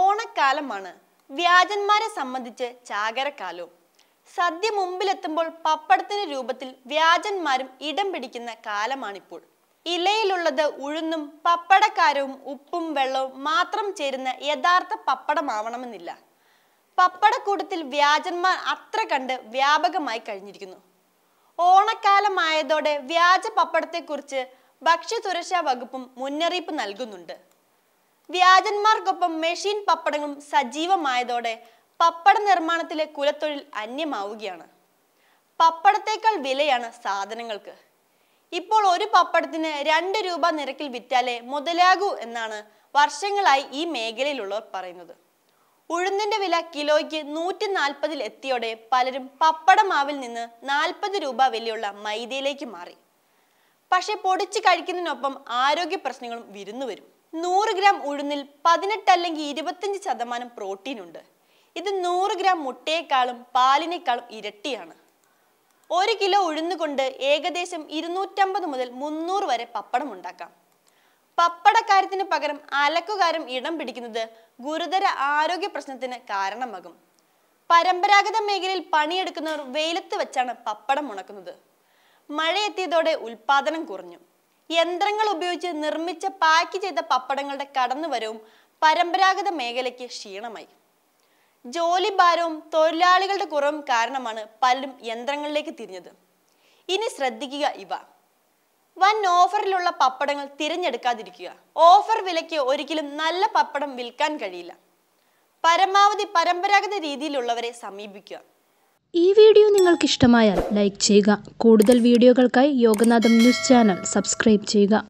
ഓണക്കാലമാണ് വ്യാജന്മാരെ സംബന്ധിച്ച് ചാകരക്കാലവും സദ്യ മുമ്പിലെത്തുമ്പോൾ പപ്പടത്തിന്റെ രൂപത്തിൽ വ്യാജന്മാരും ഇടം പിടിക്കുന്ന കാലമാണിപ്പോൾ ഇലയിലുള്ളത് ഉഴുന്നും പപ്പടക്കാരവും ഉപ്പും വെള്ളവും മാത്രം ചേരുന്ന യഥാർത്ഥ പപ്പടമാവണമെന്നില്ല പപ്പടക്കൂടത്തിൽ വ്യാജന്മാർ അത്ര കണ്ട് വ്യാപകമായി കഴിഞ്ഞിരിക്കുന്നു ഓണക്കാലമായതോടെ വ്യാജ പപ്പടത്തെക്കുറിച്ച് ഭക്ഷ്യസുരക്ഷാ വകുപ്പും മുന്നറിയിപ്പ് നൽകുന്നുണ്ട് വ്യാജന്മാർക്കൊപ്പം മെഷീൻ പപ്പടങ്ങളും സജീവമായതോടെ പപ്പട നിർമ്മാണത്തിലെ കുലത്തൊഴിൽ അന്യമാവുകയാണ് പപ്പടത്തേക്കാൾ വിലയാണ് സാധനങ്ങൾക്ക് ഇപ്പോൾ ഒരു പപ്പടത്തിന് രണ്ട് രൂപ നിരക്കിൽ വിറ്റാലേ മുതലാകൂ എന്നാണ് വർഷങ്ങളായി ഈ മേഖലയിലുള്ളവർ പറയുന്നത് ഉഴുന്നിന്റെ വില കിലോയ്ക്ക് നൂറ്റി നാൽപ്പതിൽ എത്തിയോടെ പലരും പപ്പടമാവിൽ നിന്ന് നാൽപ്പത് രൂപ വിലയുള്ള മൈദയിലേക്ക് മാറി പക്ഷെ പൊടിച്ച് കഴിക്കുന്നതിനൊപ്പം ആരോഗ്യ പ്രശ്നങ്ങളും വിരുന്നു വരും നൂറ് ഗ്രാം ഉഴുന്നിൽ പതിനെട്ട് അല്ലെങ്കിൽ ഇരുപത്തഞ്ച് ശതമാനം പ്രോട്ടീൻ ഉണ്ട് ഇത് നൂറ് ഗ്രാം മുട്ടയേക്കാളും പാലിനേക്കാളും ഇരട്ടിയാണ് ഒരു കിലോ ഉഴുന്ന് കൊണ്ട് ഏകദേശം ഇരുന്നൂറ്റമ്പത് മുതൽ മുന്നൂറ് വരെ പപ്പടം ഉണ്ടാക്കാം പപ്പടക്കാരത്തിന് പകരം അലക്കുകാരം ഇടം പിടിക്കുന്നത് ഗുരുതര ആരോഗ്യ പ്രശ്നത്തിന് കാരണമാകും പരമ്പരാഗത മേഖലയിൽ പണിയെടുക്കുന്നവർ വെയിലത്ത് വെച്ചാണ് പപ്പടം ഉണക്കുന്നത് മഴയെത്തിയതോടെ ഉൽപാദനം കുറഞ്ഞു യന്ത്രങ്ങൾ ഉപയോഗിച്ച് നിർമ്മിച്ച പാക്ക് ചെയ്ത പപ്പടങ്ങളുടെ കടന്നുവരവും പരമ്പരാഗത മേഖലയ്ക്ക് ക്ഷീണമായി ഭാരവും തൊഴിലാളികളുടെ കുറവും കാരണമാണ് പലരും യന്ത്രങ്ങളിലേക്ക് തിരിഞ്ഞത് ഇനി ശ്രദ്ധിക്കുക ഇവ വൻ ഓഫറിലുള്ള പപ്പടങ്ങൾ തിരഞ്ഞെടുക്കാതിരിക്കുക ഓഫർ വിലയ്ക്ക് ഒരിക്കലും നല്ല പപ്പടം വിൽക്കാൻ കഴിയില്ല പരമാവധി പരമ്പരാഗത രീതിയിലുള്ളവരെ സമീപിക്കുക ഈ വീഡിയോ നിങ്ങൾക്ക് ഇഷ്ടമായാൽ ലൈക്ക് ചെയ്യുക കൂടുതൽ വീഡിയോകൾക്കായി യോഗനാഥം ന്യൂസ് ചാനൽ സബ്സ്ക്രൈബ് ചെയ്യുക